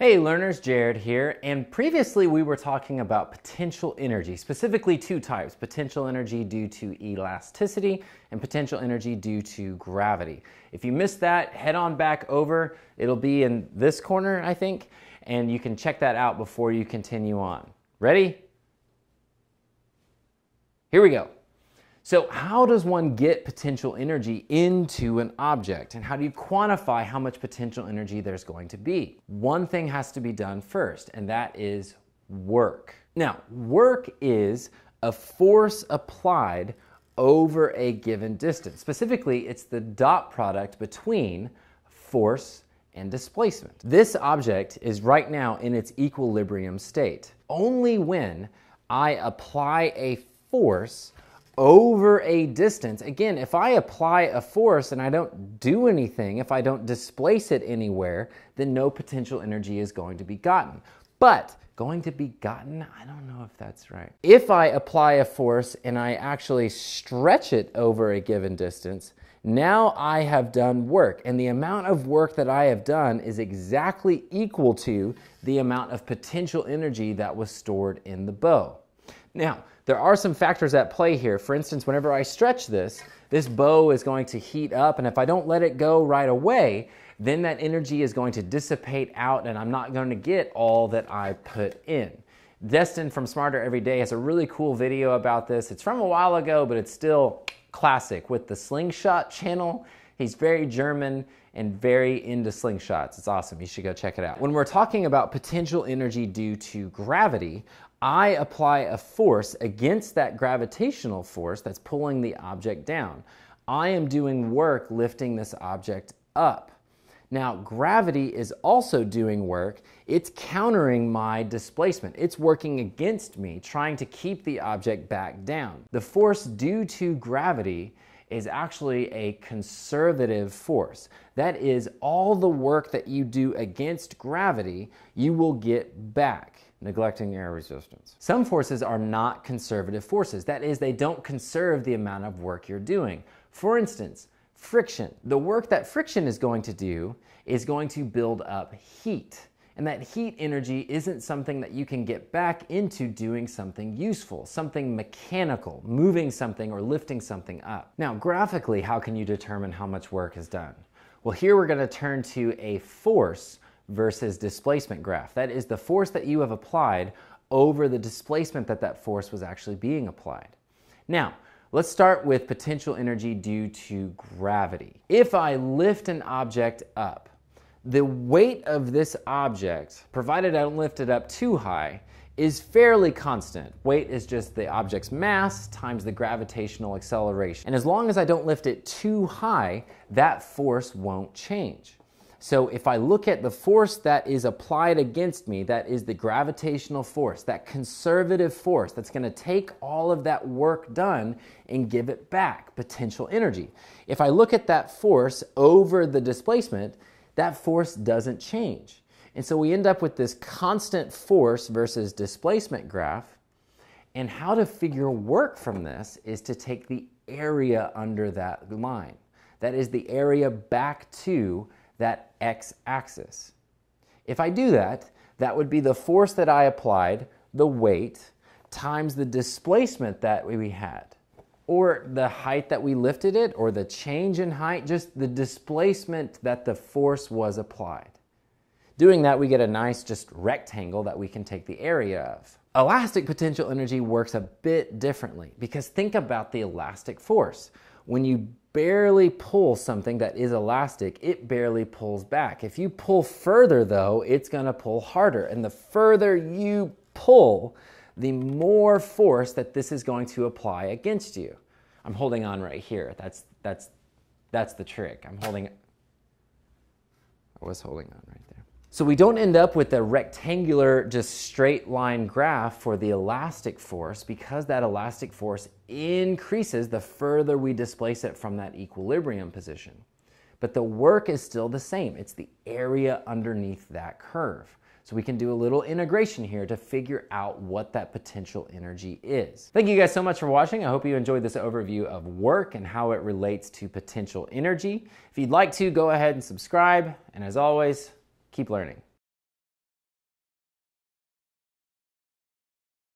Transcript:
Hey learners, Jared here, and previously we were talking about potential energy, specifically two types, potential energy due to elasticity and potential energy due to gravity. If you missed that, head on back over, it'll be in this corner, I think, and you can check that out before you continue on. Ready? Here we go. So, how does one get potential energy into an object? And how do you quantify how much potential energy there's going to be? One thing has to be done first, and that is work. Now, work is a force applied over a given distance. Specifically, it's the dot product between force and displacement. This object is right now in its equilibrium state. Only when I apply a force over a distance. Again, if I apply a force and I don't do anything, if I don't displace it anywhere, then no potential energy is going to be gotten. But going to be gotten, I don't know if that's right. If I apply a force and I actually stretch it over a given distance, now I have done work, and the amount of work that I have done is exactly equal to the amount of potential energy that was stored in the bow. Now, there are some factors at play here. For instance, whenever I stretch this, this bow is going to heat up, and if I don't let it go right away, then that energy is going to dissipate out and I'm not going to get all that I put in. Destin from Smarter Every Day has a really cool video about this. It's from a while ago, but it's still classic with the slingshot channel He's very German and very into slingshots. It's awesome. You should go check it out. When we're talking about potential energy due to gravity, I apply a force against that gravitational force that's pulling the object down. I am doing work lifting this object up. Now, gravity is also doing work. It's countering my displacement. It's working against me, trying to keep the object back down. The force due to gravity is actually a conservative force. That is, all the work that you do against gravity, you will get back neglecting air resistance. Some forces are not conservative forces. That is, they don't conserve the amount of work you're doing. For instance, friction. The work that friction is going to do is going to build up heat. And that heat energy isn't something that you can get back into doing something useful, something mechanical, moving something or lifting something up. Now, graphically, how can you determine how much work is done? Well, here we're gonna turn to a force versus displacement graph. That is the force that you have applied over the displacement that that force was actually being applied. Now, let's start with potential energy due to gravity. If I lift an object up, the weight of this object, provided I don't lift it up too high, is fairly constant. Weight is just the object's mass times the gravitational acceleration. And as long as I don't lift it too high, that force won't change. So if I look at the force that is applied against me, that is the gravitational force, that conservative force that's going to take all of that work done and give it back, potential energy. If I look at that force over the displacement, that force doesn't change. And so we end up with this constant force versus displacement graph. And how to figure work from this is to take the area under that line. That is the area back to that x-axis. If I do that, that would be the force that I applied, the weight, times the displacement that we had or the height that we lifted it or the change in height, just the displacement that the force was applied. Doing that, we get a nice just rectangle that we can take the area of. Elastic potential energy works a bit differently because think about the elastic force. When you barely pull something that is elastic, it barely pulls back. If you pull further though, it's gonna pull harder. And the further you pull, the more force that this is going to apply against you. I'm holding on right here. That's, that's, that's the trick. I'm holding, I was holding on right there. So we don't end up with a rectangular, just straight line graph for the elastic force because that elastic force increases the further we displace it from that equilibrium position. But the work is still the same. It's the area underneath that curve. So we can do a little integration here to figure out what that potential energy is. Thank you guys so much for watching. I hope you enjoyed this overview of work and how it relates to potential energy. If you'd like to, go ahead and subscribe. And as always, keep learning.